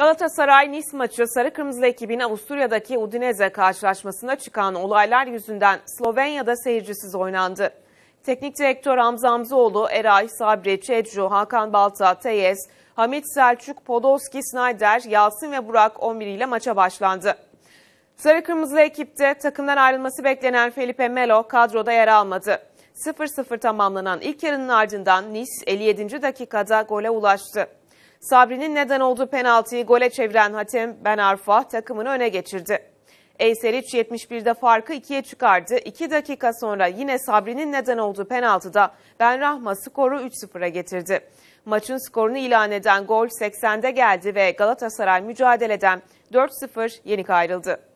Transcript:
Galatasaray-Nice maçı Sarı Kırmızı ekibin Avusturya'daki Udinese karşılaşmasına çıkan olaylar yüzünden Slovenya'da seyircisiz oynandı. Teknik direktör Hamza Hamzoğlu, Eray, Sabri, Çecu, Hakan Balta, Teyes, Hamit Selçuk, Podolski, Snyder, Yalçın ve Burak 11 ile maça başlandı. Sarı Kırmızı ekipte takımdan ayrılması beklenen Felipe Melo kadroda yer almadı. 0-0 tamamlanan ilk yarının ardından Nice 57. dakikada gole ulaştı. Sabri'nin neden olduğu penaltıyı gole çeviren Hatem Ben Arfa takımını öne geçirdi. Eyseriç 71'de farkı 2'ye çıkardı. 2 dakika sonra yine Sabri'nin neden olduğu penaltıda Ben Rahma skoru 3-0'a getirdi. Maçın skorunu ilan eden gol 80'de geldi ve Galatasaray mücadeleden 4-0 yenik ayrıldı.